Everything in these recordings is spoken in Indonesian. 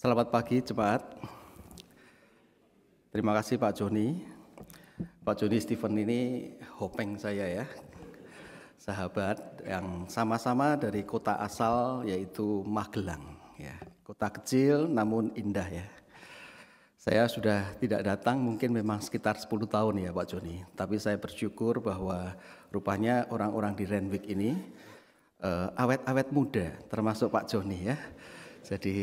Selamat pagi cepat. Terima kasih Pak Joni. Pak Joni Steven ini hopeng saya ya. Sahabat yang sama-sama dari kota asal yaitu Magelang ya. Kota kecil namun indah ya. Saya sudah tidak datang mungkin memang sekitar 10 tahun ya Pak Joni. Tapi saya bersyukur bahwa rupanya orang-orang di Renwick ini eh, awet-awet uh, awet -awet muda termasuk Pak Joni ya. Jadi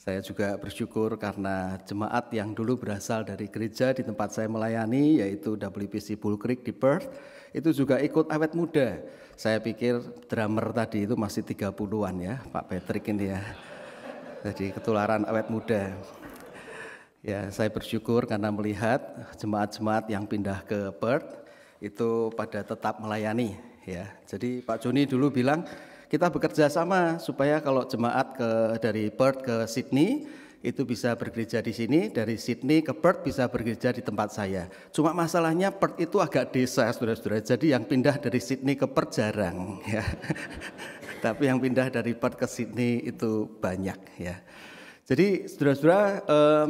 saya juga bersyukur karena jemaat yang dulu berasal dari gereja di tempat saya melayani yaitu WPC Bull Creek di Perth itu juga ikut awet muda. Saya pikir drummer tadi itu masih 30-an ya Pak Patrick ini ya. Jadi ketularan awet muda. Ya, saya bersyukur karena melihat jemaat-jemaat yang pindah ke Perth itu pada tetap melayani ya. Jadi Pak Joni dulu bilang kita bekerja sama supaya kalau jemaat ke dari Perth ke Sydney itu bisa bergereja di sini, dari Sydney ke Perth bisa bergereja di tempat saya. Cuma masalahnya Perth itu agak desa, saudara-saudara. Jadi yang pindah dari Sydney ke Perth jarang, ya. Tapi yang pindah dari Perth ke Sydney itu banyak, ya. Jadi saudara-saudara, eh,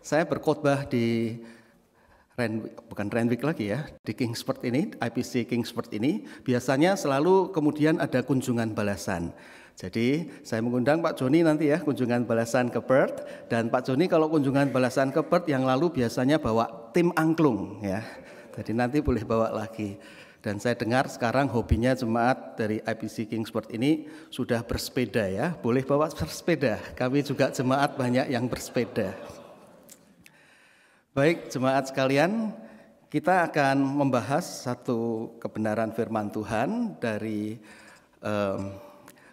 saya berkhotbah di Bukan bukan Randwick lagi ya, di Kingsport ini, IPC Kingsport ini, biasanya selalu kemudian ada kunjungan balasan. Jadi saya mengundang Pak Joni nanti ya kunjungan balasan ke Perth dan Pak Joni kalau kunjungan balasan ke Perth yang lalu biasanya bawa tim angklung ya. Jadi nanti boleh bawa lagi. Dan saya dengar sekarang hobinya jemaat dari IPC Kingsport ini sudah bersepeda ya. Boleh bawa bersepeda. Kami juga jemaat banyak yang bersepeda. Baik, jemaat sekalian, kita akan membahas satu kebenaran firman Tuhan dari um,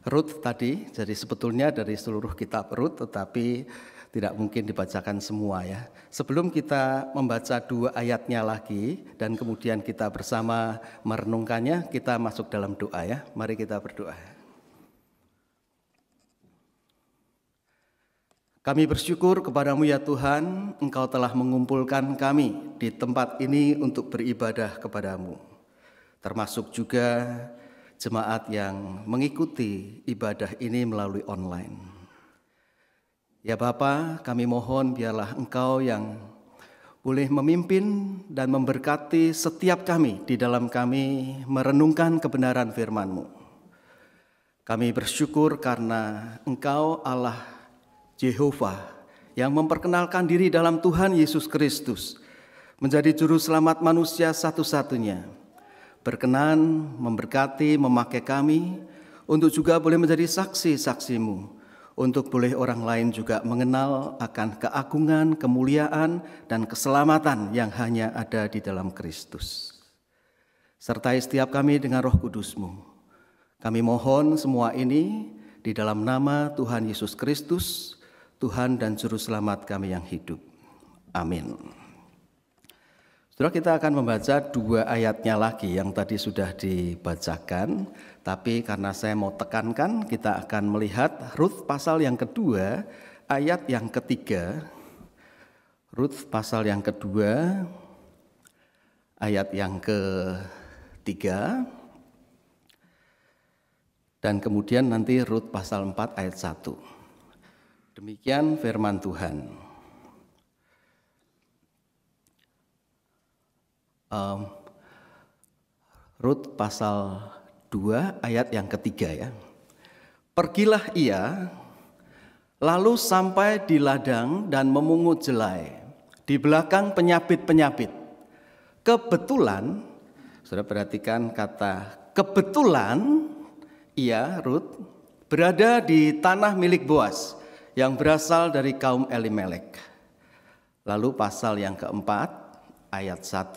Rut tadi. Jadi sebetulnya dari seluruh kitab Rut, tetapi tidak mungkin dibacakan semua ya. Sebelum kita membaca dua ayatnya lagi dan kemudian kita bersama merenungkannya, kita masuk dalam doa ya. Mari kita berdoa. Kami bersyukur kepadamu ya Tuhan, Engkau telah mengumpulkan kami di tempat ini untuk beribadah kepadamu. Termasuk juga jemaat yang mengikuti ibadah ini melalui online. Ya Bapa, kami mohon biarlah Engkau yang boleh memimpin dan memberkati setiap kami di dalam kami merenungkan kebenaran firman-Mu. Kami bersyukur karena Engkau Allah Jehova yang memperkenalkan diri dalam Tuhan Yesus Kristus menjadi juru selamat manusia satu-satunya. Berkenan memberkati memakai kami untuk juga boleh menjadi saksi-saksimu untuk boleh orang lain juga mengenal akan keagungan, kemuliaan, dan keselamatan yang hanya ada di dalam Kristus. Sertai setiap kami dengan roh kudusmu. Kami mohon semua ini di dalam nama Tuhan Yesus Kristus, Tuhan dan Juru Selamat kami yang hidup. Amin. Setelah kita akan membaca dua ayatnya lagi yang tadi sudah dibacakan, tapi karena saya mau tekankan, kita akan melihat Ruth pasal yang kedua, ayat yang ketiga. Ruth pasal yang kedua, ayat yang ketiga. Dan kemudian nanti Ruth pasal 4 ayat 1. Demikian firman Tuhan. Um, Rut pasal 2 ayat yang ketiga ya. Pergilah ia lalu sampai di ladang dan memungut jelai di belakang penyabit-penyabit. Kebetulan, sudah perhatikan kata kebetulan ia Rut berada di tanah milik Boas yang berasal dari kaum Elimelek. Lalu pasal yang keempat ayat 1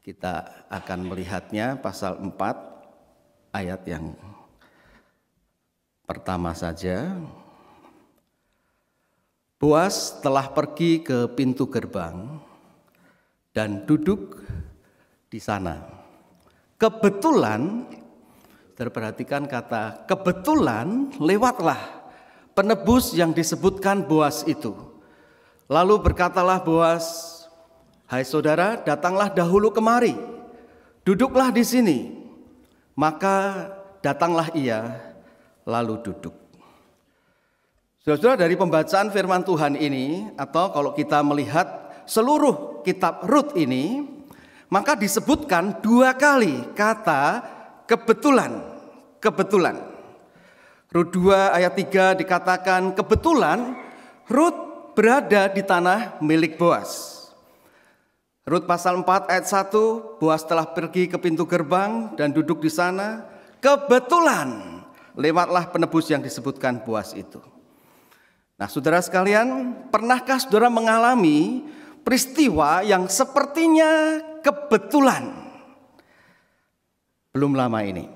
kita akan melihatnya pasal 4 ayat yang pertama saja. Boas telah pergi ke pintu gerbang dan duduk di sana. Kebetulan, terperhatikan kata kebetulan lewatlah penebus yang disebutkan Boas itu. Lalu berkatalah Boas, "Hai saudara, datanglah dahulu kemari. Duduklah di sini." Maka datanglah ia lalu duduk. Saudara-saudara, dari pembacaan firman Tuhan ini atau kalau kita melihat seluruh kitab Rut ini, maka disebutkan dua kali kata kebetulan, kebetulan. Rut 2 ayat 3 dikatakan kebetulan Rut berada di tanah milik Boas. Rut pasal 4 ayat 1, Boas telah pergi ke pintu gerbang dan duduk di sana. Kebetulan lewatlah penebus yang disebutkan Boas itu. Nah saudara sekalian, pernahkah saudara mengalami peristiwa yang sepertinya kebetulan? Belum lama ini.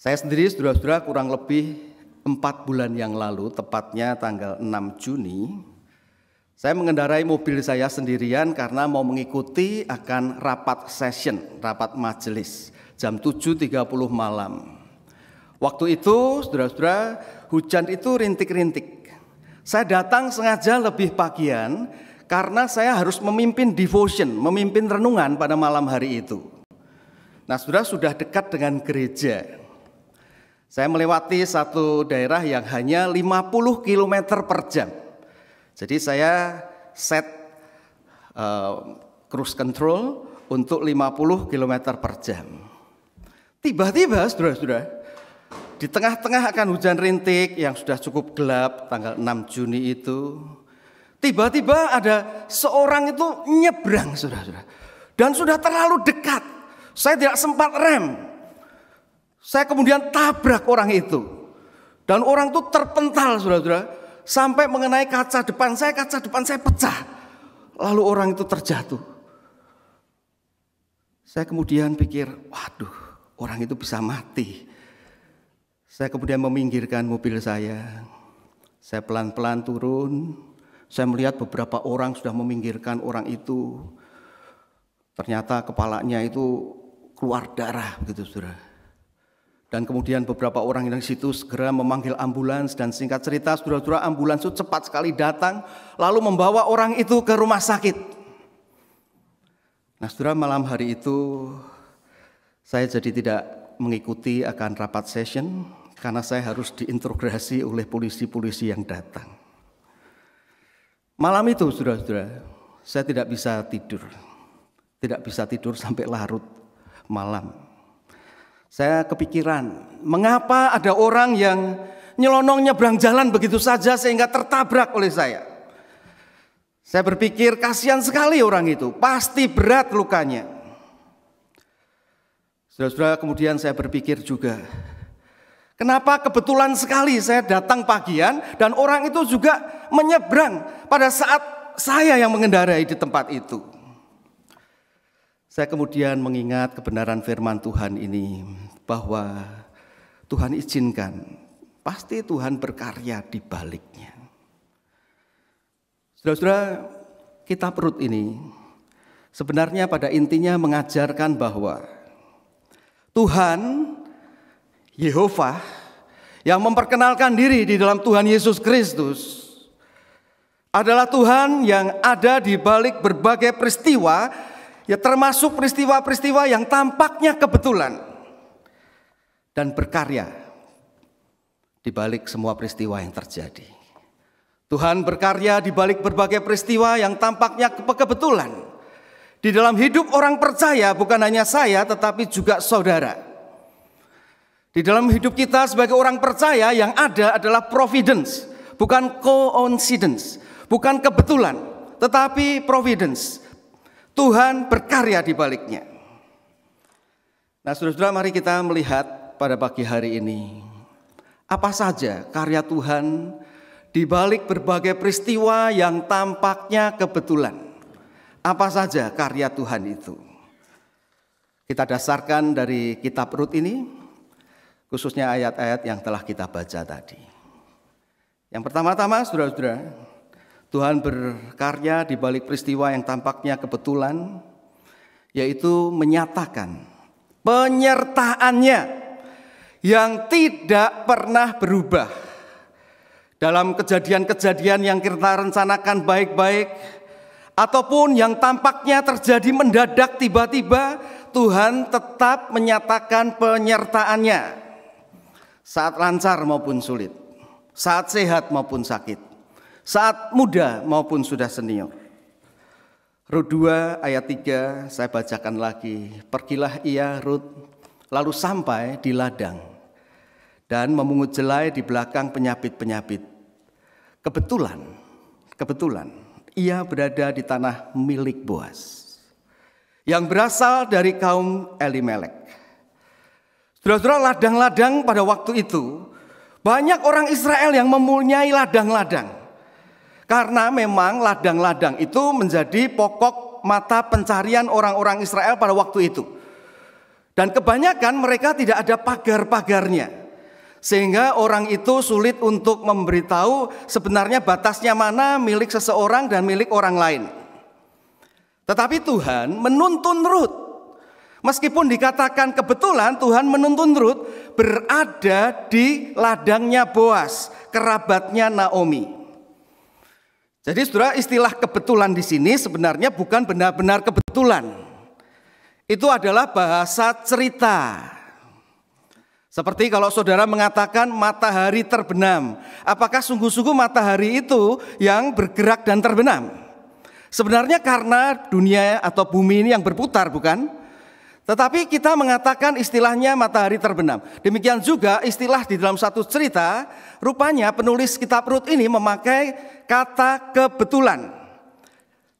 Saya sendiri saudara-saudara kurang lebih empat bulan yang lalu, tepatnya tanggal 6 Juni, saya mengendarai mobil saya sendirian karena mau mengikuti akan rapat session, rapat majelis jam 7.30 malam. Waktu itu, saudara-saudara, hujan itu rintik-rintik. Saya datang sengaja lebih pagian karena saya harus memimpin devotion, memimpin renungan pada malam hari itu. Nah, saudara sudah dekat dengan gereja. Saya melewati satu daerah yang hanya 50 km per jam. Jadi saya set uh, cruise control untuk 50 km per jam. Tiba-tiba sudah saudara di tengah-tengah akan hujan rintik yang sudah cukup gelap tanggal 6 Juni itu, tiba-tiba ada seorang itu nyebrang sudah-sudah, Dan sudah terlalu dekat, saya tidak sempat rem. Saya kemudian tabrak orang itu. Dan orang itu terpental, saudara-saudara. Sampai mengenai kaca depan saya, kaca depan saya pecah. Lalu orang itu terjatuh. Saya kemudian pikir, waduh orang itu bisa mati. Saya kemudian meminggirkan mobil saya. Saya pelan-pelan turun. Saya melihat beberapa orang sudah meminggirkan orang itu. Ternyata kepalanya itu keluar darah begitu saudara. Dan kemudian beberapa orang yang di situ segera memanggil ambulans dan singkat cerita saudara-saudara ambulans itu cepat sekali datang lalu membawa orang itu ke rumah sakit. Nah saudara malam hari itu saya jadi tidak mengikuti akan rapat session karena saya harus diintrogresi oleh polisi-polisi yang datang. Malam itu saudara-saudara saya tidak bisa tidur. Tidak bisa tidur sampai larut malam saya kepikiran, mengapa ada orang yang nyelonong nyebrang jalan begitu saja sehingga tertabrak oleh saya. Saya berpikir kasihan sekali orang itu, pasti berat lukanya. Sudah-sudah kemudian saya berpikir juga, Kenapa kebetulan sekali saya datang pagian dan orang itu juga menyebrang pada saat saya yang mengendarai di tempat itu. Saya kemudian mengingat kebenaran firman Tuhan ini bahwa Tuhan izinkan, pasti Tuhan berkarya di baliknya. Saudara-saudara, kitab perut ini sebenarnya pada intinya mengajarkan bahwa Tuhan Yehova yang memperkenalkan diri di dalam Tuhan Yesus Kristus adalah Tuhan yang ada di balik berbagai peristiwa ya termasuk peristiwa-peristiwa yang tampaknya kebetulan dan berkarya di balik semua peristiwa yang terjadi. Tuhan berkarya di balik berbagai peristiwa yang tampaknya kebetulan. Di dalam hidup orang percaya bukan hanya saya tetapi juga saudara. Di dalam hidup kita sebagai orang percaya yang ada adalah providence, bukan coincidence, bukan kebetulan, tetapi providence. Tuhan berkarya di baliknya. Nah, saudara-saudara, mari kita melihat pada pagi hari ini apa saja karya Tuhan di balik berbagai peristiwa yang tampaknya kebetulan. Apa saja karya Tuhan itu? Kita dasarkan dari kitab Rut ini, khususnya ayat-ayat yang telah kita baca tadi. Yang pertama-tama, saudara-saudara, Tuhan berkarya di balik peristiwa yang tampaknya kebetulan, yaitu menyatakan penyertaannya yang tidak pernah berubah. Dalam kejadian-kejadian yang kita rencanakan baik-baik, ataupun yang tampaknya terjadi mendadak tiba-tiba, Tuhan tetap menyatakan penyertaannya saat lancar maupun sulit, saat sehat maupun sakit saat muda maupun sudah senior. Rut 2 ayat 3 saya bacakan lagi. Pergilah ia Rut lalu sampai di ladang dan memungut jelai di belakang penyapit-penyapit. Kebetulan, kebetulan ia berada di tanah milik Boas yang berasal dari kaum Elimelek. Saudara-saudara ladang-ladang pada waktu itu banyak orang Israel yang mempunyai ladang-ladang. Karena memang ladang-ladang itu menjadi pokok mata pencarian orang-orang Israel pada waktu itu. Dan kebanyakan mereka tidak ada pagar-pagarnya. Sehingga orang itu sulit untuk memberitahu sebenarnya batasnya mana milik seseorang dan milik orang lain. Tetapi Tuhan menuntun Ruth. Meskipun dikatakan kebetulan Tuhan menuntun Ruth berada di ladangnya Boas, kerabatnya Naomi. Jadi saudara istilah kebetulan di sini sebenarnya bukan benar-benar kebetulan. Itu adalah bahasa cerita. Seperti kalau saudara mengatakan matahari terbenam. Apakah sungguh-sungguh matahari itu yang bergerak dan terbenam? Sebenarnya karena dunia atau bumi ini yang berputar bukan? Tetapi kita mengatakan istilahnya matahari terbenam. Demikian juga istilah di dalam satu cerita, rupanya penulis kitab Rut ini memakai kata kebetulan.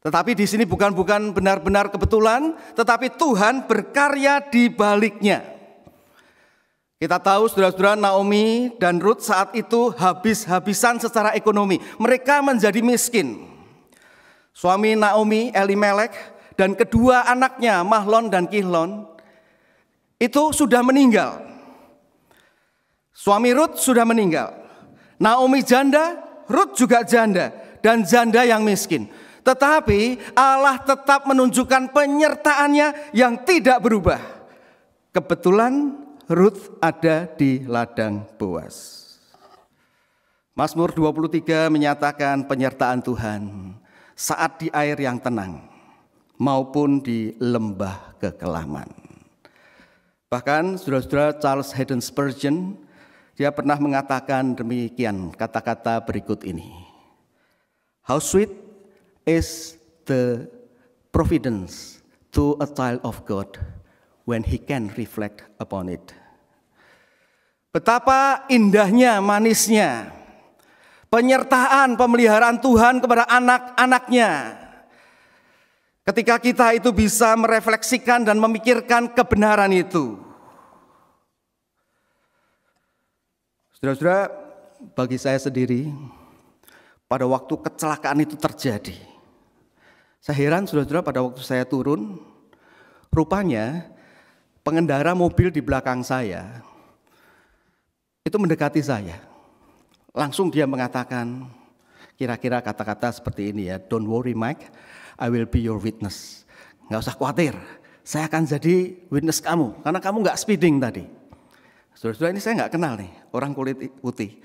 Tetapi di sini bukan bukan benar-benar kebetulan, tetapi Tuhan berkarya di baliknya. Kita tahu saudara-saudara Naomi dan Rut saat itu habis-habisan secara ekonomi. Mereka menjadi miskin. Suami Naomi Eli Melek dan kedua anaknya Mahlon dan Kihlon itu sudah meninggal. Suami Ruth sudah meninggal. Naomi janda, Ruth juga janda dan janda yang miskin. Tetapi Allah tetap menunjukkan penyertaannya yang tidak berubah. Kebetulan Ruth ada di ladang Boas. Mazmur 23 menyatakan penyertaan Tuhan saat di air yang tenang maupun di lembah kekelaman. Bahkan saudara-saudara Charles Haddon Spurgeon dia pernah mengatakan demikian kata-kata berikut ini. How sweet is the providence to a child of God when he can reflect upon it. Betapa indahnya, manisnya penyertaan pemeliharaan Tuhan kepada anak-anaknya Ketika kita itu bisa merefleksikan dan memikirkan kebenaran itu. Saudara-saudara, bagi saya sendiri, pada waktu kecelakaan itu terjadi. Saya heran saudara-saudara pada waktu saya turun, rupanya pengendara mobil di belakang saya itu mendekati saya. Langsung dia mengatakan kira-kira kata-kata seperti ini ya, don't worry Mike, I will be your witness. Nggak usah khawatir, saya akan jadi witness kamu. Karena kamu nggak speeding tadi. Saudara-saudara ini saya nggak kenal nih, orang kulit putih.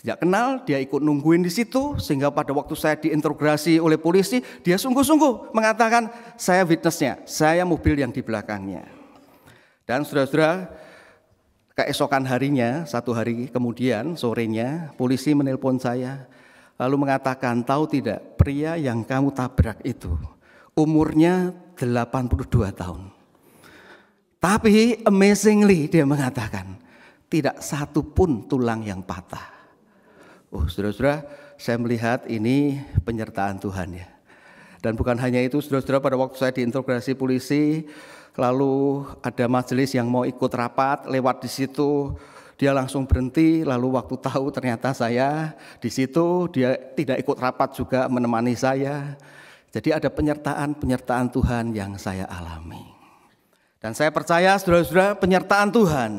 Tidak kenal, dia ikut nungguin di situ. Sehingga pada waktu saya diinterogasi oleh polisi, dia sungguh-sungguh mengatakan, saya witnessnya, saya mobil yang di belakangnya. Dan saudara-saudara, keesokan harinya, satu hari kemudian, sorenya, polisi menelpon saya lalu mengatakan, tahu tidak pria yang kamu tabrak itu umurnya 82 tahun. Tapi amazingly dia mengatakan, tidak satu pun tulang yang patah. Oh saudara-saudara, saya melihat ini penyertaan Tuhan ya. Dan bukan hanya itu, saudara-saudara pada waktu saya diinterogasi polisi, lalu ada majelis yang mau ikut rapat, lewat di situ, dia langsung berhenti, lalu waktu tahu ternyata saya di situ, dia tidak ikut rapat juga menemani saya. Jadi ada penyertaan-penyertaan Tuhan yang saya alami. Dan saya percaya saudara-saudara penyertaan Tuhan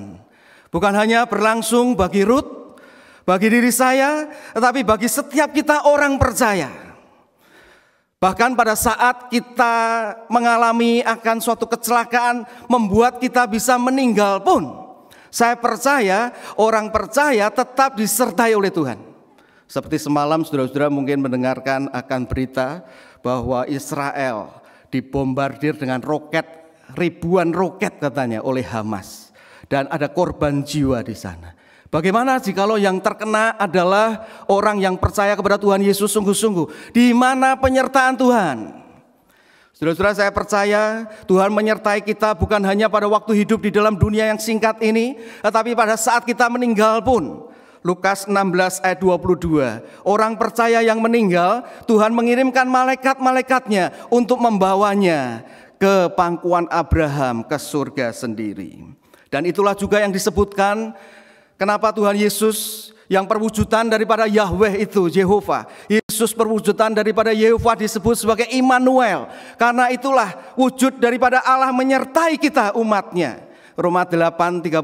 bukan hanya berlangsung bagi Ruth, bagi diri saya, tetapi bagi setiap kita orang percaya. Bahkan pada saat kita mengalami akan suatu kecelakaan membuat kita bisa meninggal pun. Saya percaya orang percaya tetap disertai oleh Tuhan. Seperti semalam saudara-saudara mungkin mendengarkan akan berita bahwa Israel dibombardir dengan roket, ribuan roket katanya oleh Hamas. Dan ada korban jiwa di sana. Bagaimana sih kalau yang terkena adalah orang yang percaya kepada Tuhan Yesus sungguh-sungguh? Di mana penyertaan Tuhan? Saudara-saudara saya percaya Tuhan menyertai kita bukan hanya pada waktu hidup di dalam dunia yang singkat ini, tetapi pada saat kita meninggal pun. Lukas 16 ayat 22. Orang percaya yang meninggal, Tuhan mengirimkan malaikat-malaikatnya untuk membawanya ke pangkuan Abraham ke surga sendiri. Dan itulah juga yang disebutkan kenapa Tuhan Yesus yang perwujudan daripada Yahweh itu Yehova. Yesus perwujudan daripada Yehova disebut sebagai Immanuel. Karena itulah wujud daripada Allah menyertai kita umatnya. Roma 8, 38,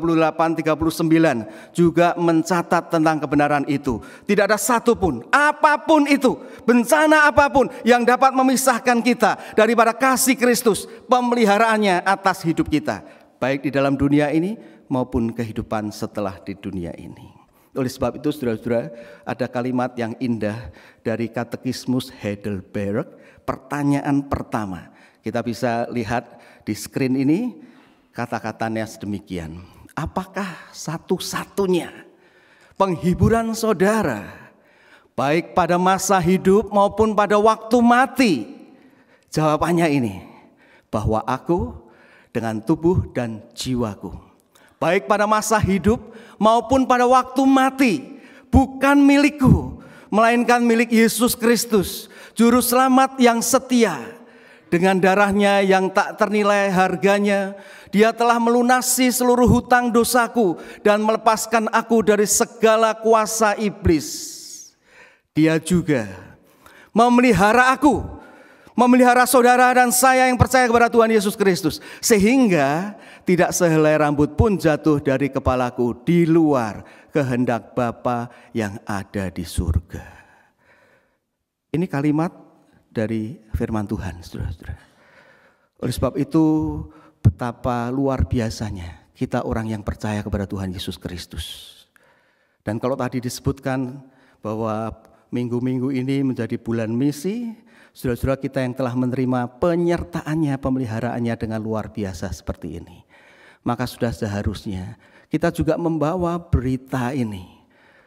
39 juga mencatat tentang kebenaran itu. Tidak ada satupun, apapun itu, bencana apapun yang dapat memisahkan kita daripada kasih Kristus, pemeliharaannya atas hidup kita. Baik di dalam dunia ini maupun kehidupan setelah di dunia ini. Oleh sebab itu saudara-saudara ada kalimat yang indah dari Katekismus Heidelberg. Pertanyaan pertama. Kita bisa lihat di screen ini kata-katanya sedemikian. Apakah satu-satunya penghiburan saudara baik pada masa hidup maupun pada waktu mati? Jawabannya ini, bahwa aku dengan tubuh dan jiwaku baik pada masa hidup maupun pada waktu mati bukan milikku, melainkan milik Yesus Kristus, juru selamat yang setia. Dengan darahnya yang tak ternilai harganya, dia telah melunasi seluruh hutang dosaku dan melepaskan aku dari segala kuasa iblis. Dia juga memelihara aku memelihara saudara dan saya yang percaya kepada Tuhan Yesus Kristus. Sehingga tidak sehelai rambut pun jatuh dari kepalaku di luar kehendak Bapa yang ada di surga. Ini kalimat dari firman Tuhan, saudara-saudara. Oleh sebab itu betapa luar biasanya kita orang yang percaya kepada Tuhan Yesus Kristus. Dan kalau tadi disebutkan bahwa minggu-minggu ini menjadi bulan misi, saudara-saudara kita yang telah menerima penyertaannya, pemeliharaannya dengan luar biasa seperti ini. Maka sudah seharusnya kita juga membawa berita ini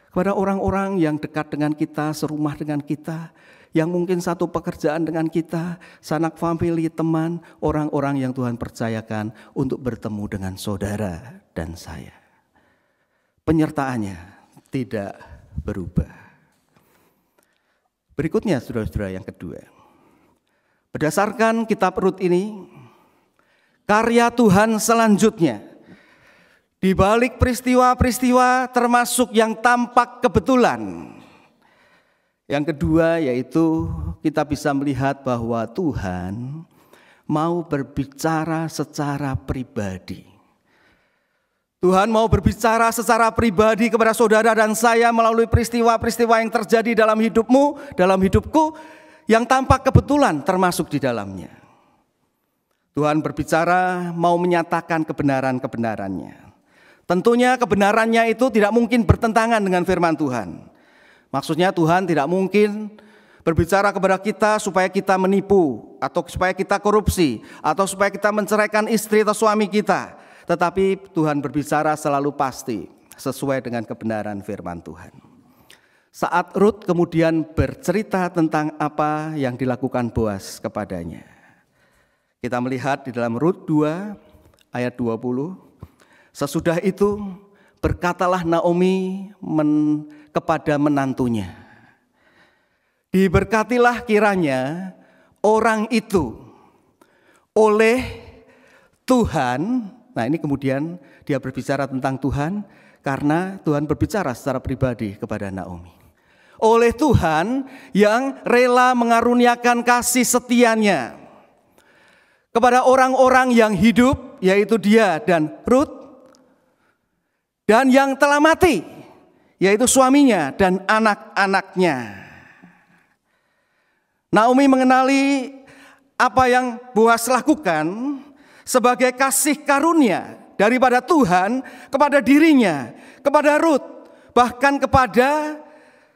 kepada orang-orang yang dekat dengan kita, serumah dengan kita, yang mungkin satu pekerjaan dengan kita, sanak famili, teman, orang-orang yang Tuhan percayakan untuk bertemu dengan saudara dan saya. Penyertaannya tidak berubah. Berikutnya saudara-saudara yang kedua. Berdasarkan kitab Rut ini, karya Tuhan selanjutnya di balik peristiwa-peristiwa termasuk yang tampak kebetulan. Yang kedua yaitu kita bisa melihat bahwa Tuhan mau berbicara secara pribadi. Tuhan mau berbicara secara pribadi kepada saudara dan saya melalui peristiwa-peristiwa yang terjadi dalam hidupmu, dalam hidupku, yang tampak kebetulan termasuk di dalamnya. Tuhan berbicara mau menyatakan kebenaran-kebenarannya. Tentunya kebenarannya itu tidak mungkin bertentangan dengan firman Tuhan. Maksudnya Tuhan tidak mungkin berbicara kepada kita supaya kita menipu atau supaya kita korupsi atau supaya kita menceraikan istri atau suami kita. Tetapi Tuhan berbicara selalu pasti sesuai dengan kebenaran firman Tuhan. Saat Ruth kemudian bercerita tentang apa yang dilakukan Boas kepadanya. Kita melihat di dalam Rut 2 ayat 20. Sesudah itu berkatalah Naomi men, kepada menantunya. Diberkatilah kiranya orang itu oleh Tuhan. Nah ini kemudian dia berbicara tentang Tuhan karena Tuhan berbicara secara pribadi kepada Naomi oleh Tuhan yang rela mengaruniakan kasih setianya kepada orang-orang yang hidup, yaitu dia dan Ruth, dan yang telah mati, yaitu suaminya dan anak-anaknya. Naomi mengenali apa yang Boaz lakukan sebagai kasih karunia daripada Tuhan kepada dirinya, kepada Ruth, bahkan kepada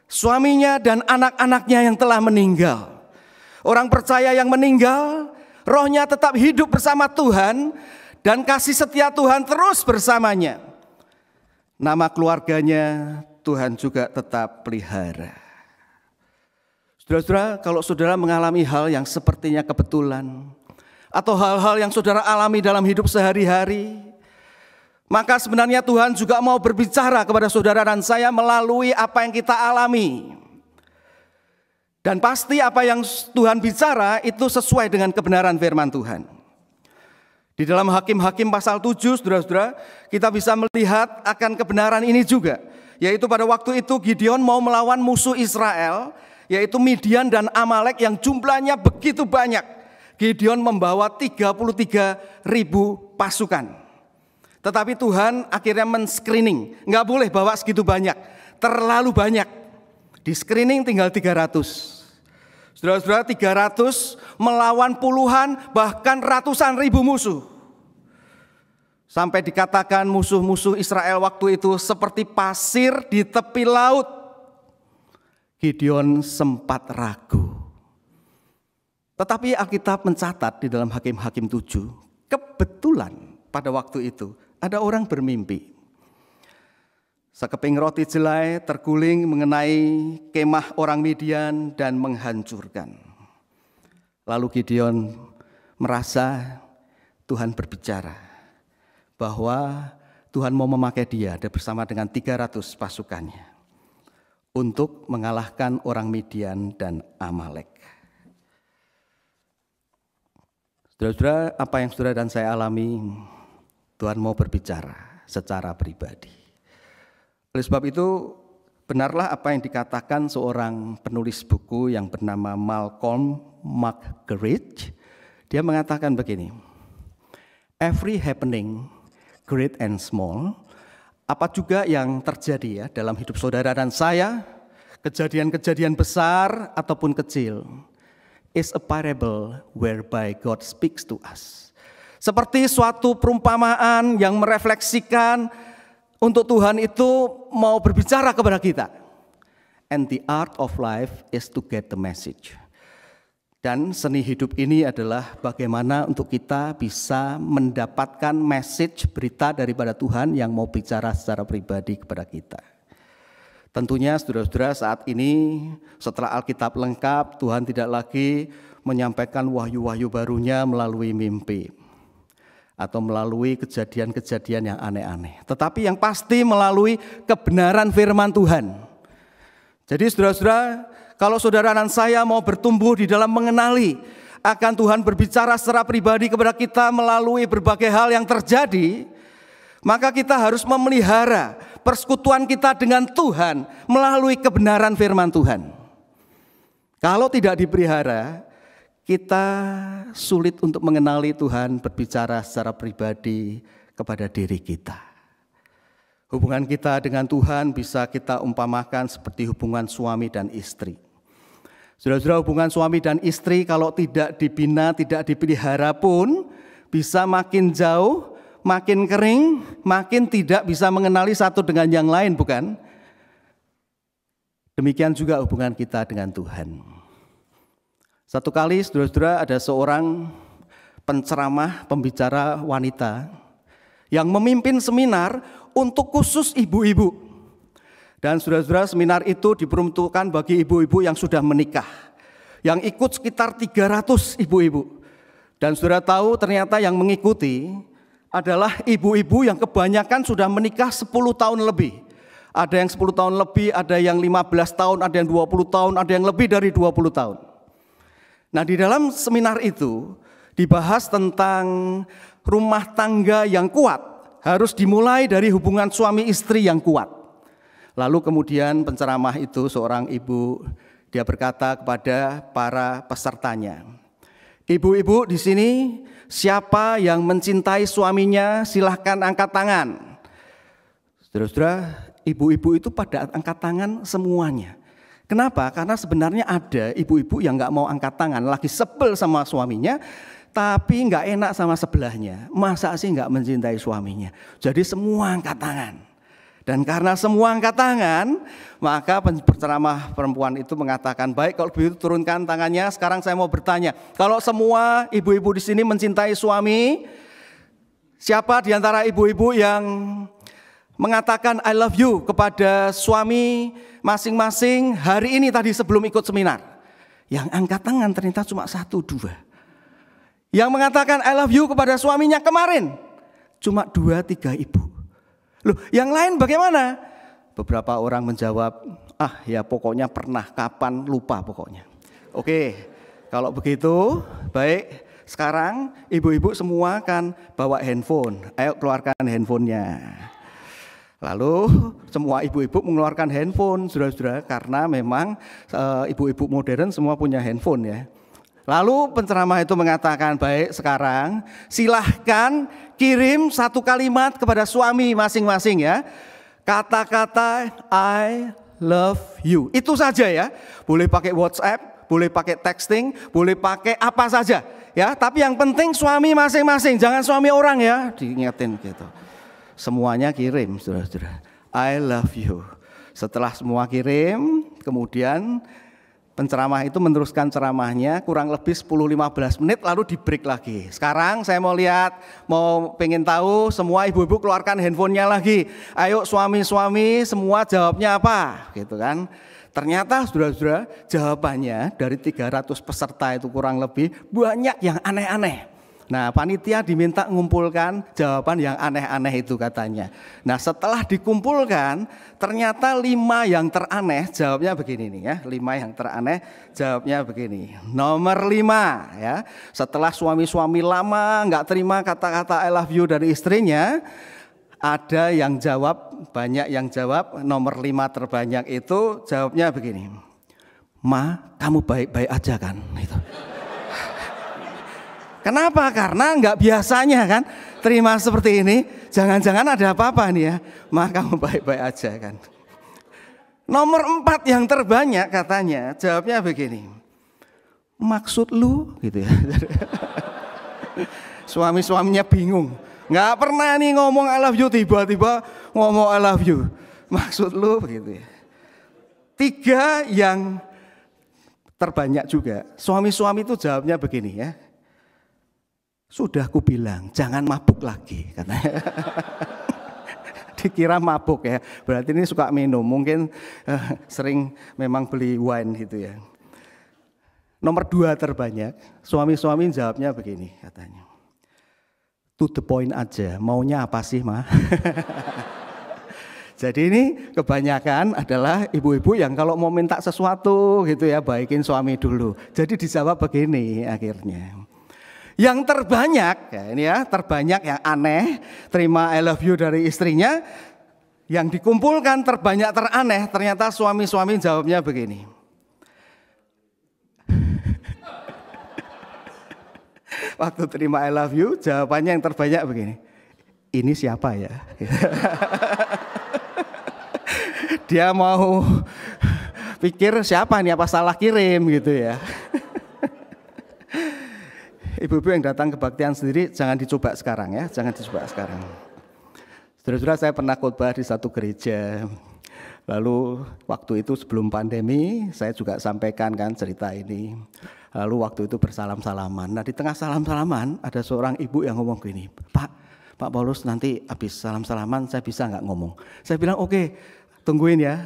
suaminya dan anak-anaknya yang telah meninggal. Orang percaya yang meninggal, rohnya tetap hidup bersama Tuhan dan kasih setia Tuhan terus bersamanya. Nama keluarganya Tuhan juga tetap pelihara. Saudara-saudara, kalau saudara mengalami hal yang sepertinya kebetulan atau hal-hal yang saudara alami dalam hidup sehari-hari, maka sebenarnya Tuhan juga mau berbicara kepada saudara dan saya melalui apa yang kita alami. Dan pasti apa yang Tuhan bicara itu sesuai dengan kebenaran firman Tuhan. Di dalam Hakim-Hakim pasal 7, saudara-saudara, kita bisa melihat akan kebenaran ini juga. Yaitu pada waktu itu Gideon mau melawan musuh Israel, yaitu Midian dan Amalek yang jumlahnya begitu banyak. Gideon membawa 33 ribu pasukan. Tetapi Tuhan akhirnya men-screening. Nggak boleh bawa segitu banyak. Terlalu banyak. Di screening tinggal 300. Saudara-saudara 300 melawan puluhan bahkan ratusan ribu musuh. Sampai dikatakan musuh-musuh Israel waktu itu seperti pasir di tepi laut. Gideon sempat ragu. Tetapi Alkitab mencatat di dalam Hakim-Hakim 7, kebetulan pada waktu itu ada orang bermimpi. Sekeping roti jelai terguling mengenai kemah orang Midian dan menghancurkan. Lalu Gideon merasa Tuhan berbicara bahwa Tuhan mau memakai dia dan bersama dengan 300 pasukannya untuk mengalahkan orang Midian dan Amalek. Saudara-saudara, apa yang saudara dan saya alami Tuhan mau berbicara secara pribadi. Oleh sebab itu, benarlah apa yang dikatakan seorang penulis buku yang bernama Malcolm McGridge. Dia mengatakan begini, every happening, great and small, apa juga yang terjadi ya dalam hidup saudara dan saya, kejadian-kejadian besar ataupun kecil, is a parable whereby God speaks to us seperti suatu perumpamaan yang merefleksikan untuk Tuhan itu mau berbicara kepada kita. And the art of life is to get the message. Dan seni hidup ini adalah bagaimana untuk kita bisa mendapatkan message berita daripada Tuhan yang mau bicara secara pribadi kepada kita. Tentunya saudara-saudara saat ini setelah Alkitab lengkap Tuhan tidak lagi menyampaikan wahyu-wahyu barunya melalui mimpi atau melalui kejadian-kejadian yang aneh-aneh, tetapi yang pasti melalui kebenaran firman Tuhan. Jadi saudara-saudara, kalau saudara dan saya mau bertumbuh di dalam mengenali akan Tuhan berbicara secara pribadi kepada kita melalui berbagai hal yang terjadi, maka kita harus memelihara persekutuan kita dengan Tuhan melalui kebenaran firman Tuhan. Kalau tidak dipelihara, kita sulit untuk mengenali Tuhan berbicara secara pribadi kepada diri kita. Hubungan kita dengan Tuhan bisa kita umpamakan seperti hubungan suami dan istri. Sudah-sudah hubungan suami dan istri kalau tidak dibina, tidak dipelihara pun bisa makin jauh, makin kering, makin tidak bisa mengenali satu dengan yang lain, bukan? Demikian juga hubungan kita dengan Tuhan. Satu kali saudara-saudara ada seorang penceramah pembicara wanita yang memimpin seminar untuk khusus ibu-ibu. Dan saudara-saudara seminar itu diperuntukkan bagi ibu-ibu yang sudah menikah. Yang ikut sekitar 300 ibu-ibu. Dan saudara tahu ternyata yang mengikuti adalah ibu-ibu yang kebanyakan sudah menikah 10 tahun lebih. Ada yang 10 tahun lebih, ada yang 15 tahun, ada yang 20 tahun, ada yang lebih dari 20 tahun. Nah, di dalam seminar itu dibahas tentang rumah tangga yang kuat harus dimulai dari hubungan suami istri yang kuat. Lalu kemudian penceramah itu seorang ibu dia berkata kepada para pesertanya, "Ibu-ibu di sini, siapa yang mencintai suaminya silahkan angkat tangan." Saudara-saudara, ibu-ibu itu pada angkat tangan semuanya. Kenapa? Karena sebenarnya ada ibu-ibu yang nggak mau angkat tangan, lagi sebel sama suaminya, tapi nggak enak sama sebelahnya. Masa sih nggak mencintai suaminya? Jadi semua angkat tangan. Dan karena semua angkat tangan, maka penceramah perempuan itu mengatakan, baik kalau begitu turunkan tangannya, sekarang saya mau bertanya. Kalau semua ibu-ibu di sini mencintai suami, siapa di antara ibu-ibu yang mengatakan I love you kepada suami masing-masing hari ini tadi sebelum ikut seminar. Yang angkat tangan ternyata cuma satu dua. Yang mengatakan I love you kepada suaminya kemarin cuma dua tiga ibu. Loh, yang lain bagaimana? Beberapa orang menjawab, ah ya pokoknya pernah, kapan, lupa pokoknya. Oke, kalau begitu, baik. Sekarang ibu-ibu semua akan bawa handphone. Ayo keluarkan handphonenya. Lalu semua ibu-ibu mengeluarkan handphone, saudara-saudara, karena memang eh, ibu-ibu e, modern semua punya handphone ya. Lalu penceramah itu mengatakan, baik sekarang silahkan kirim satu kalimat kepada suami masing-masing ya. Kata-kata I love you. Itu saja ya. Boleh pakai WhatsApp, boleh pakai texting, boleh pakai apa saja ya. Tapi yang penting suami masing-masing, jangan suami orang ya, diingetin gitu. Semuanya kirim, saudara-saudara. I love you. Setelah semua kirim, kemudian penceramah itu meneruskan ceramahnya kurang lebih 10-15 menit lalu di break lagi. Sekarang saya mau lihat, mau pengen tahu semua ibu-ibu keluarkan handphonenya lagi. Ayo suami-suami semua jawabnya apa gitu kan. Ternyata saudara-saudara jawabannya dari 300 peserta itu kurang lebih banyak yang aneh-aneh. Nah, panitia diminta mengumpulkan jawaban yang aneh-aneh itu katanya. Nah, setelah dikumpulkan, ternyata lima yang teraneh jawabnya begini nih ya. Lima yang teraneh jawabnya begini. Nomor lima ya. Setelah suami-suami lama nggak terima kata-kata I love you dari istrinya, ada yang jawab, banyak yang jawab, nomor lima terbanyak itu jawabnya begini. Ma, kamu baik-baik aja kan? Itu. Kenapa? Karena nggak biasanya kan terima seperti ini. Jangan-jangan ada apa-apa nih ya. Maka kamu baik-baik aja kan. Nomor empat yang terbanyak katanya jawabnya begini. Maksud lu gitu ya. Suami-suaminya bingung. Nggak pernah nih ngomong I love you tiba-tiba ngomong I love you. Maksud lu begitu ya. Tiga yang terbanyak juga. Suami-suami itu jawabnya begini ya sudah aku bilang, jangan mabuk lagi katanya. Dikira mabuk ya, berarti ini suka minum. Mungkin eh, sering memang beli wine gitu ya. Nomor dua terbanyak, suami-suami jawabnya begini katanya. To the point aja, maunya apa sih mah Jadi ini kebanyakan adalah ibu-ibu yang kalau mau minta sesuatu gitu ya, baikin suami dulu. Jadi dijawab begini akhirnya. Yang terbanyak, ya ini ya, terbanyak yang aneh, terima I love you dari istrinya, yang dikumpulkan terbanyak teraneh, ternyata suami-suami jawabnya begini. Waktu terima I love you, jawabannya yang terbanyak begini. Ini siapa ya? Dia mau pikir siapa nih apa salah kirim gitu ya ibu-ibu yang datang kebaktian sendiri jangan dicoba sekarang ya, jangan dicoba sekarang. Sudah-sudah saya pernah khotbah di satu gereja. Lalu waktu itu sebelum pandemi saya juga sampaikan kan cerita ini. Lalu waktu itu bersalam-salaman. Nah di tengah salam-salaman ada seorang ibu yang ngomong gini, Pak, Pak Paulus nanti habis salam-salaman saya bisa nggak ngomong. Saya bilang oke, okay, tungguin ya.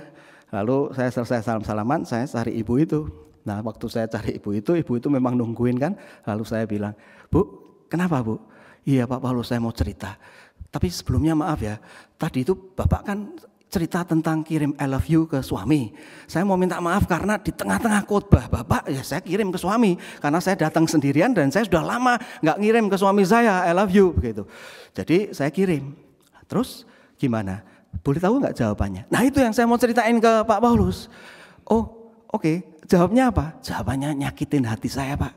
Lalu saya selesai salam-salaman, saya cari ibu itu. Nah, waktu saya cari ibu itu, ibu itu memang nungguin kan. Lalu saya bilang, "Bu, kenapa, Bu?" "Iya, Pak Paulus, saya mau cerita." Tapi sebelumnya maaf ya, tadi itu Bapak kan cerita tentang kirim I love you ke suami. Saya mau minta maaf karena di tengah-tengah khotbah Bapak ya saya kirim ke suami karena saya datang sendirian dan saya sudah lama nggak ngirim ke suami saya I love you begitu. Jadi saya kirim. Terus gimana? Boleh tahu nggak jawabannya? Nah itu yang saya mau ceritain ke Pak Paulus. Oh Oke, jawabnya apa? Jawabannya nyakitin hati saya pak.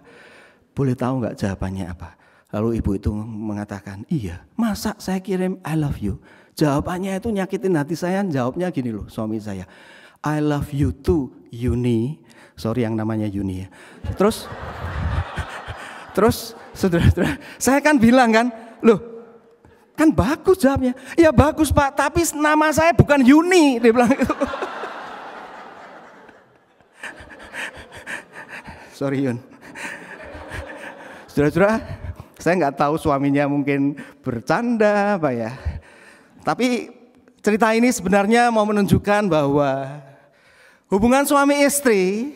Boleh tahu nggak jawabannya apa? Lalu ibu itu mengatakan, iya masa saya kirim I love you. Jawabannya itu nyakitin hati saya, jawabnya gini loh suami saya. I love you too, Yuni. Sorry yang namanya Yuni ya. Terus, terus saudara-saudara, saya kan bilang kan, loh kan bagus jawabnya. Ya bagus pak, tapi nama saya bukan Yuni, dia bilang gitu. Sorry Yun. Saudara-saudara, saya nggak tahu suaminya mungkin bercanda apa ya. Tapi cerita ini sebenarnya mau menunjukkan bahwa hubungan suami istri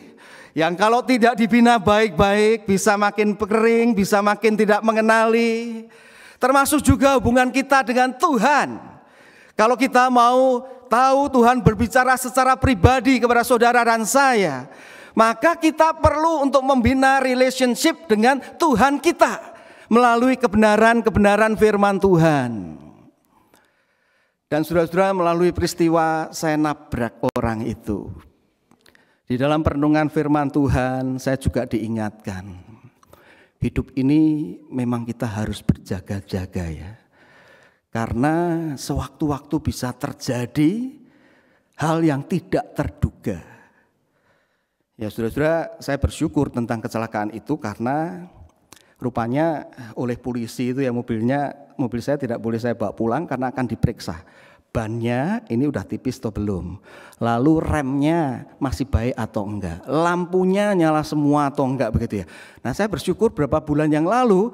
yang kalau tidak dibina baik-baik bisa makin pekering, bisa makin tidak mengenali. Termasuk juga hubungan kita dengan Tuhan. Kalau kita mau tahu Tuhan berbicara secara pribadi kepada saudara dan saya, maka kita perlu untuk membina relationship dengan Tuhan kita melalui kebenaran-kebenaran firman Tuhan. Dan saudara-saudara melalui peristiwa saya nabrak orang itu. Di dalam perenungan firman Tuhan saya juga diingatkan. Hidup ini memang kita harus berjaga-jaga ya. Karena sewaktu-waktu bisa terjadi hal yang tidak terduga. Ya saudara-saudara, saya bersyukur tentang kecelakaan itu karena rupanya oleh polisi itu ya mobilnya, mobil saya tidak boleh saya bawa pulang karena akan diperiksa. Bannya ini udah tipis atau belum. Lalu remnya masih baik atau enggak. Lampunya nyala semua atau enggak begitu ya. Nah saya bersyukur berapa bulan yang lalu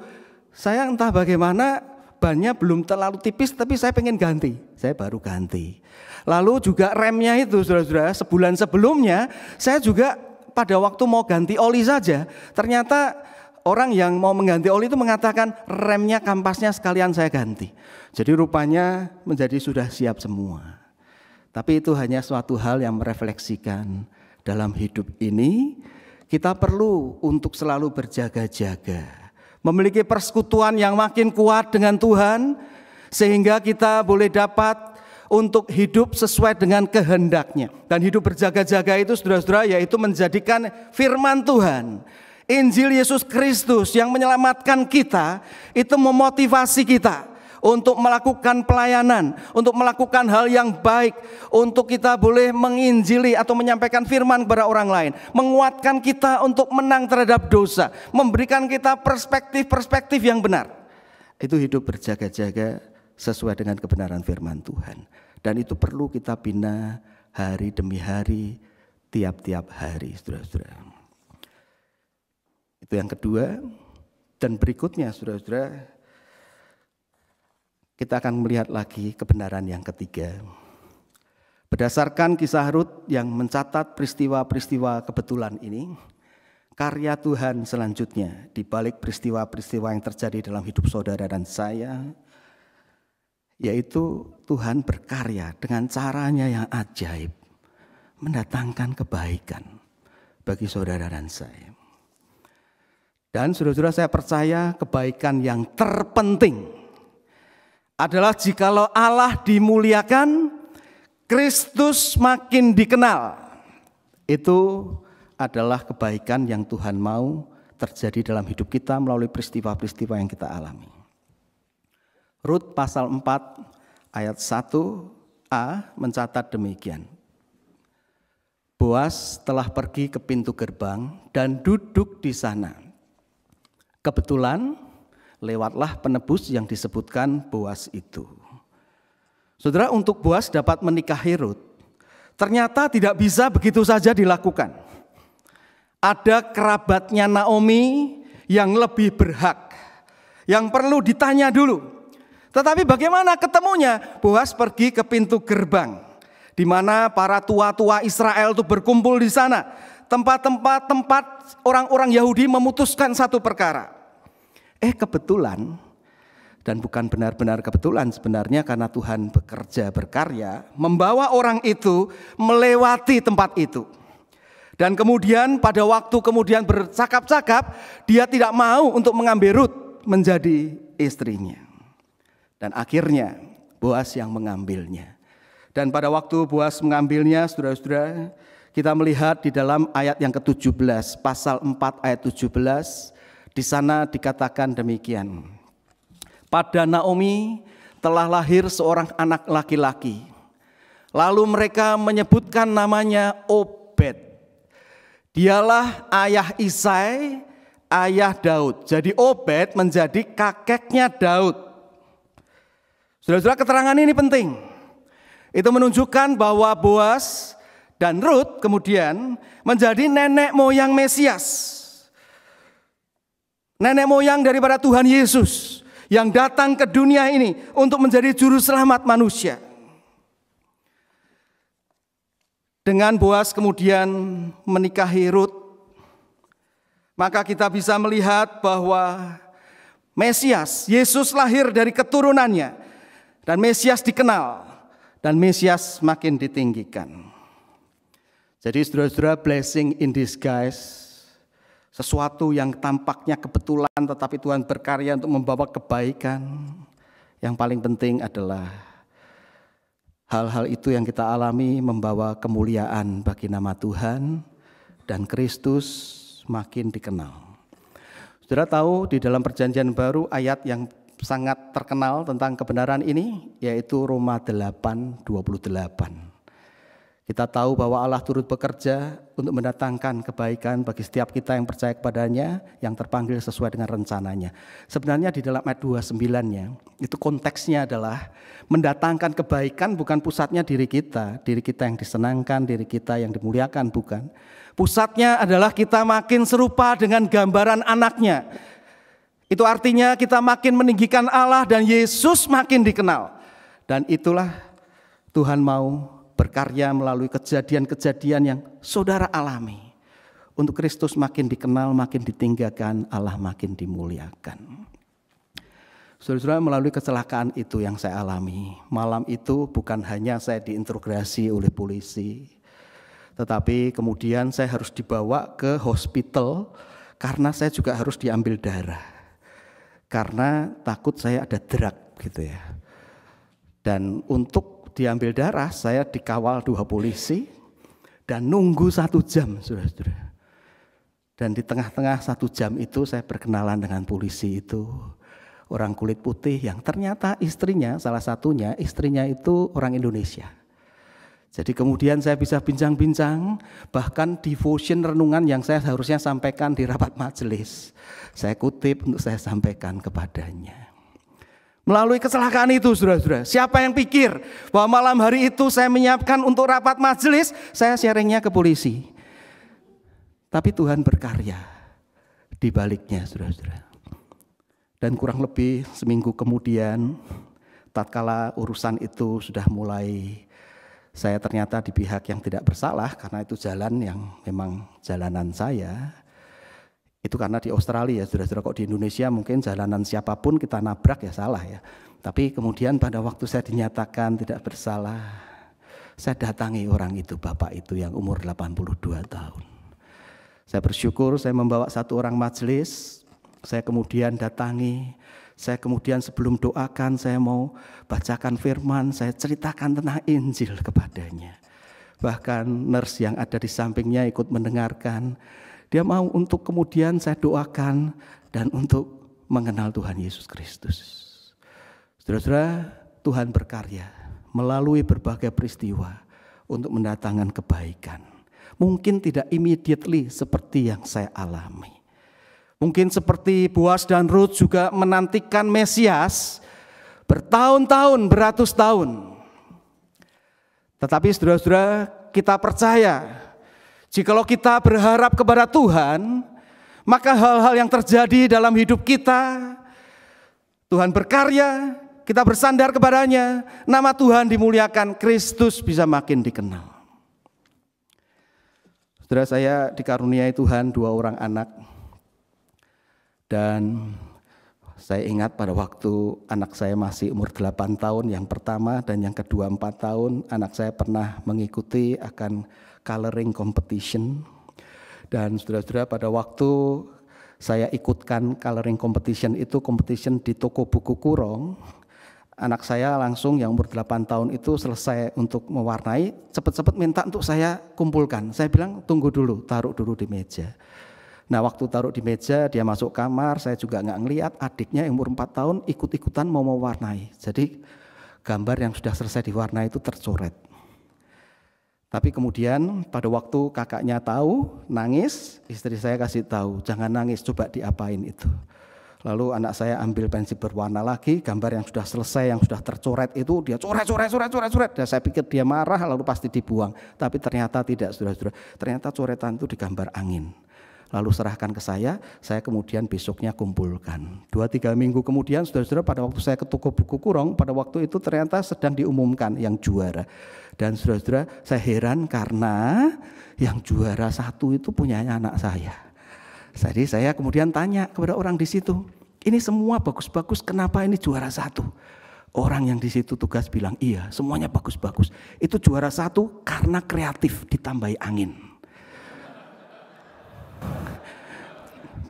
saya entah bagaimana bannya belum terlalu tipis tapi saya pengen ganti. Saya baru ganti. Lalu juga remnya itu saudara-saudara sebulan sebelumnya saya juga pada waktu mau ganti oli saja, ternyata orang yang mau mengganti oli itu mengatakan remnya kampasnya sekalian saya ganti. Jadi rupanya menjadi sudah siap semua. Tapi itu hanya suatu hal yang merefleksikan dalam hidup ini kita perlu untuk selalu berjaga-jaga. Memiliki persekutuan yang makin kuat dengan Tuhan sehingga kita boleh dapat untuk hidup sesuai dengan kehendaknya. Dan hidup berjaga-jaga itu saudara-saudara yaitu menjadikan firman Tuhan. Injil Yesus Kristus yang menyelamatkan kita itu memotivasi kita untuk melakukan pelayanan, untuk melakukan hal yang baik, untuk kita boleh menginjili atau menyampaikan firman kepada orang lain, menguatkan kita untuk menang terhadap dosa, memberikan kita perspektif-perspektif yang benar. Itu hidup berjaga-jaga sesuai dengan kebenaran firman Tuhan. Dan itu perlu kita bina hari demi hari, tiap-tiap hari, saudara-saudara. Itu yang kedua. Dan berikutnya, saudara-saudara, kita akan melihat lagi kebenaran yang ketiga. Berdasarkan kisah Rut yang mencatat peristiwa-peristiwa kebetulan ini, karya Tuhan selanjutnya di balik peristiwa-peristiwa yang terjadi dalam hidup saudara dan saya yaitu Tuhan berkarya dengan caranya yang ajaib, mendatangkan kebaikan bagi saudara dan saya. Dan saudara-saudara saya percaya kebaikan yang terpenting adalah jikalau Allah dimuliakan, Kristus makin dikenal. Itu adalah kebaikan yang Tuhan mau terjadi dalam hidup kita melalui peristiwa-peristiwa yang kita alami. Rut pasal 4 ayat 1a mencatat demikian. Boas telah pergi ke pintu gerbang dan duduk di sana. Kebetulan lewatlah penebus yang disebutkan Boas itu. Saudara untuk Boas dapat menikahi Rut, ternyata tidak bisa begitu saja dilakukan. Ada kerabatnya Naomi yang lebih berhak, yang perlu ditanya dulu, tetapi bagaimana ketemunya? Boas pergi ke pintu gerbang di mana para tua-tua Israel itu berkumpul di sana. Tempat-tempat tempat orang-orang Yahudi memutuskan satu perkara. Eh kebetulan dan bukan benar-benar kebetulan sebenarnya karena Tuhan bekerja berkarya membawa orang itu melewati tempat itu. Dan kemudian pada waktu kemudian bercakap-cakap dia tidak mau untuk mengambil Ruth menjadi istrinya. Dan akhirnya Boas yang mengambilnya. Dan pada waktu Boas mengambilnya, saudara-saudara, kita melihat di dalam ayat yang ke-17, pasal 4 ayat 17, di sana dikatakan demikian. Pada Naomi telah lahir seorang anak laki-laki. Lalu mereka menyebutkan namanya Obed. Dialah ayah Isai, ayah Daud. Jadi Obed menjadi kakeknya Daud. Saudara-saudara keterangan ini penting. Itu menunjukkan bahwa Boas dan Ruth kemudian menjadi nenek moyang Mesias. Nenek moyang daripada Tuhan Yesus yang datang ke dunia ini untuk menjadi juru selamat manusia. Dengan Boas kemudian menikahi Ruth, maka kita bisa melihat bahwa Mesias, Yesus lahir dari keturunannya, dan Mesias dikenal dan Mesias makin ditinggikan. Jadi saudara-saudara blessing in disguise sesuatu yang tampaknya kebetulan tetapi Tuhan berkarya untuk membawa kebaikan. Yang paling penting adalah hal-hal itu yang kita alami membawa kemuliaan bagi nama Tuhan dan Kristus makin dikenal. Saudara tahu di dalam perjanjian baru ayat yang sangat terkenal tentang kebenaran ini yaitu Roma 8:28. Kita tahu bahwa Allah turut bekerja untuk mendatangkan kebaikan bagi setiap kita yang percaya kepadanya, yang terpanggil sesuai dengan rencananya. Sebenarnya di dalam ayat 29-nya, itu konteksnya adalah mendatangkan kebaikan bukan pusatnya diri kita, diri kita yang disenangkan, diri kita yang dimuliakan, bukan. Pusatnya adalah kita makin serupa dengan gambaran anaknya itu artinya kita makin meninggikan Allah dan Yesus makin dikenal. Dan itulah Tuhan mau berkarya melalui kejadian-kejadian yang saudara alami. Untuk Kristus makin dikenal, makin ditinggalkan, Allah makin dimuliakan. Saudara-saudara melalui kecelakaan itu yang saya alami. Malam itu bukan hanya saya diinterogasi oleh polisi. Tetapi kemudian saya harus dibawa ke hospital karena saya juga harus diambil darah karena takut saya ada derak gitu ya. Dan untuk diambil darah saya dikawal dua polisi dan nunggu satu jam sudah sudah Dan di tengah-tengah satu jam itu saya berkenalan dengan polisi itu. Orang kulit putih yang ternyata istrinya, salah satunya istrinya itu orang Indonesia. Jadi kemudian saya bisa bincang-bincang, bahkan devotion renungan yang saya harusnya sampaikan di rapat majelis. Saya kutip untuk saya sampaikan kepadanya. Melalui kecelakaan itu, saudara-saudara, siapa yang pikir bahwa malam hari itu saya menyiapkan untuk rapat majelis, saya sharingnya ke polisi. Tapi Tuhan berkarya di baliknya, saudara-saudara. Dan kurang lebih seminggu kemudian, tatkala urusan itu sudah mulai saya ternyata di pihak yang tidak bersalah karena itu jalan yang memang jalanan saya. Itu karena di Australia, sudah saudara kok di Indonesia mungkin jalanan siapapun kita nabrak ya salah ya. Tapi kemudian pada waktu saya dinyatakan tidak bersalah, saya datangi orang itu, bapak itu yang umur 82 tahun. Saya bersyukur saya membawa satu orang majelis, saya kemudian datangi, saya kemudian sebelum doakan, saya mau bacakan firman, saya ceritakan tentang Injil kepadanya. Bahkan nurse yang ada di sampingnya ikut mendengarkan. Dia mau untuk kemudian saya doakan dan untuk mengenal Tuhan Yesus Kristus. Saudara-saudara, Tuhan berkarya melalui berbagai peristiwa untuk mendatangkan kebaikan. Mungkin tidak immediately seperti yang saya alami. Mungkin seperti Boas dan Rut juga menantikan Mesias bertahun-tahun, beratus tahun. Tetapi saudara-saudara, kita percaya jikalau kita berharap kepada Tuhan, maka hal-hal yang terjadi dalam hidup kita, Tuhan berkarya, kita bersandar kepadanya, nama Tuhan dimuliakan, Kristus bisa makin dikenal. Saudara saya dikaruniai Tuhan dua orang anak, dan saya ingat pada waktu anak saya masih umur 8 tahun yang pertama dan yang kedua 4 tahun anak saya pernah mengikuti akan coloring competition dan saudara-saudara pada waktu saya ikutkan coloring competition itu competition di toko buku Kurong anak saya langsung yang umur 8 tahun itu selesai untuk mewarnai cepat-cepat minta untuk saya kumpulkan saya bilang tunggu dulu taruh dulu di meja Nah waktu taruh di meja dia masuk kamar saya juga nggak ngeliat adiknya yang umur 4 tahun ikut-ikutan mau mewarnai. Jadi gambar yang sudah selesai diwarnai itu tercoret. Tapi kemudian pada waktu kakaknya tahu nangis istri saya kasih tahu jangan nangis coba diapain itu. Lalu anak saya ambil pensil berwarna lagi, gambar yang sudah selesai, yang sudah tercoret itu dia coret, coret, coret, coret, coret. Dan nah, saya pikir dia marah lalu pasti dibuang. Tapi ternyata tidak, sudah sudah. Ternyata coretan itu digambar angin lalu serahkan ke saya, saya kemudian besoknya kumpulkan. Dua tiga minggu kemudian, saudara-saudara pada waktu saya ke toko buku kurong pada waktu itu ternyata sedang diumumkan yang juara. Dan saudara-saudara saya heran karena yang juara satu itu punya anak saya. Jadi saya kemudian tanya kepada orang di situ, ini semua bagus-bagus, kenapa ini juara satu? Orang yang di situ tugas bilang, iya semuanya bagus-bagus. Itu juara satu karena kreatif ditambahi angin.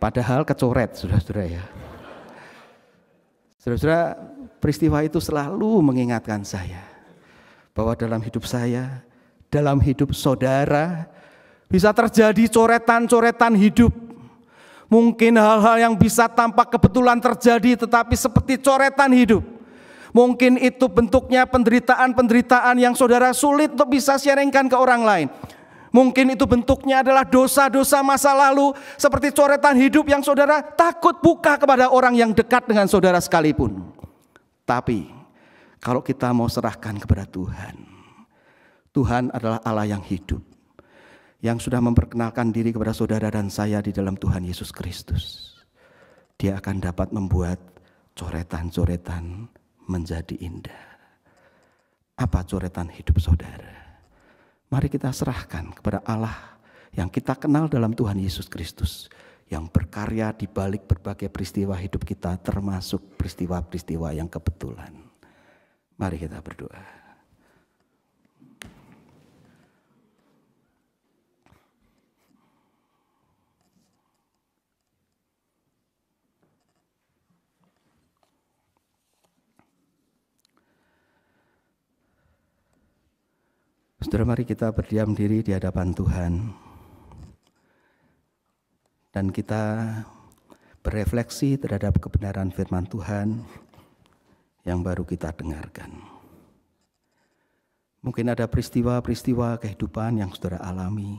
Padahal kecoret, saudara-saudara ya. Saudara-saudara, peristiwa itu selalu mengingatkan saya bahwa dalam hidup saya, dalam hidup saudara, bisa terjadi coretan-coretan hidup. Mungkin hal-hal yang bisa tampak kebetulan terjadi, tetapi seperti coretan hidup. Mungkin itu bentuknya penderitaan-penderitaan yang saudara sulit untuk bisa sharingkan ke orang lain. Mungkin itu bentuknya adalah dosa-dosa masa lalu, seperti coretan hidup yang saudara takut buka kepada orang yang dekat dengan saudara sekalipun. Tapi kalau kita mau serahkan kepada Tuhan, Tuhan adalah Allah yang hidup, yang sudah memperkenalkan diri kepada saudara dan saya di dalam Tuhan Yesus Kristus. Dia akan dapat membuat coretan-coretan menjadi indah. Apa coretan hidup saudara? Mari kita serahkan kepada Allah yang kita kenal dalam Tuhan Yesus Kristus yang berkarya di balik berbagai peristiwa hidup kita termasuk peristiwa-peristiwa yang kebetulan. Mari kita berdoa. Saudara mari kita berdiam diri di hadapan Tuhan. Dan kita berefleksi terhadap kebenaran firman Tuhan yang baru kita dengarkan. Mungkin ada peristiwa-peristiwa kehidupan yang saudara alami.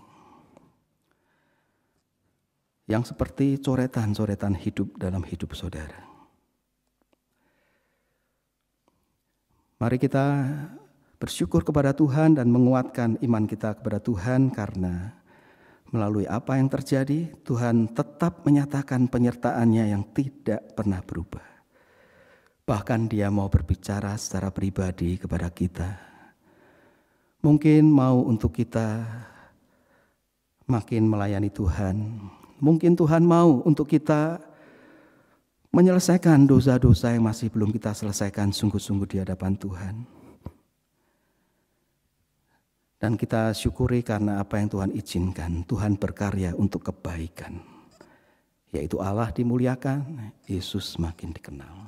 Yang seperti coretan-coretan hidup dalam hidup saudara. Mari kita bersyukur kepada Tuhan dan menguatkan iman kita kepada Tuhan karena melalui apa yang terjadi Tuhan tetap menyatakan penyertaannya yang tidak pernah berubah. Bahkan dia mau berbicara secara pribadi kepada kita. Mungkin mau untuk kita makin melayani Tuhan. Mungkin Tuhan mau untuk kita menyelesaikan dosa-dosa yang masih belum kita selesaikan sungguh-sungguh di hadapan Tuhan. Dan kita syukuri karena apa yang Tuhan izinkan. Tuhan berkarya untuk kebaikan. Yaitu Allah dimuliakan, Yesus makin dikenal.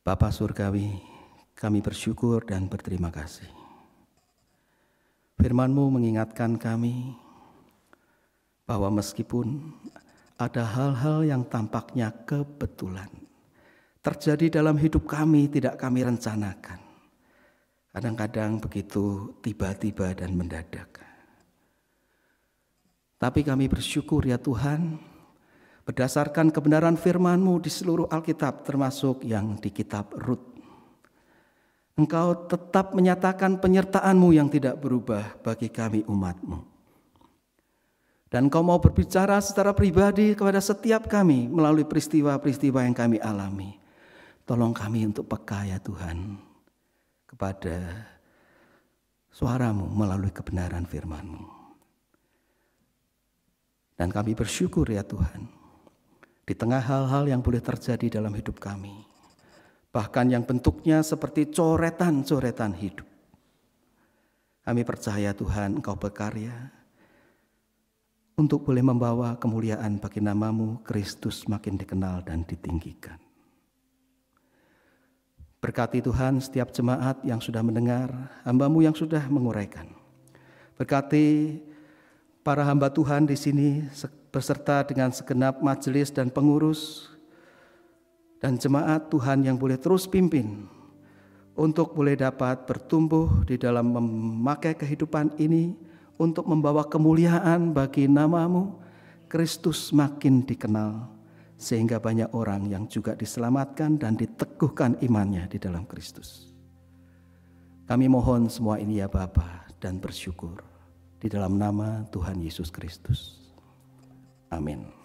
Bapa Surgawi, kami bersyukur dan berterima kasih. FirmanMu mengingatkan kami bahwa meskipun ada hal-hal yang tampaknya kebetulan. Terjadi dalam hidup kami, tidak kami rencanakan. Kadang-kadang begitu tiba-tiba dan mendadak. Tapi kami bersyukur ya Tuhan, berdasarkan kebenaran firman-Mu di seluruh Alkitab termasuk yang di kitab Rut. Engkau tetap menyatakan penyertaan-Mu yang tidak berubah bagi kami umat-Mu. Dan kau mau berbicara secara pribadi kepada setiap kami melalui peristiwa-peristiwa yang kami alami. Tolong kami untuk peka ya Tuhan kepada suaramu melalui kebenaran firmanmu. Dan kami bersyukur ya Tuhan di tengah hal-hal yang boleh terjadi dalam hidup kami. Bahkan yang bentuknya seperti coretan-coretan hidup. Kami percaya Tuhan Engkau berkarya, untuk boleh membawa kemuliaan bagi namamu Kristus makin dikenal dan ditinggikan. Berkati Tuhan setiap jemaat yang sudah mendengar, hambamu yang sudah menguraikan. Berkati para hamba Tuhan di sini beserta dengan segenap majelis dan pengurus dan jemaat Tuhan yang boleh terus pimpin untuk boleh dapat bertumbuh di dalam memakai kehidupan ini untuk membawa kemuliaan bagi namamu, Kristus makin dikenal sehingga banyak orang yang juga diselamatkan dan diteguhkan imannya di dalam Kristus. Kami mohon semua ini ya Bapa dan bersyukur di dalam nama Tuhan Yesus Kristus. Amin.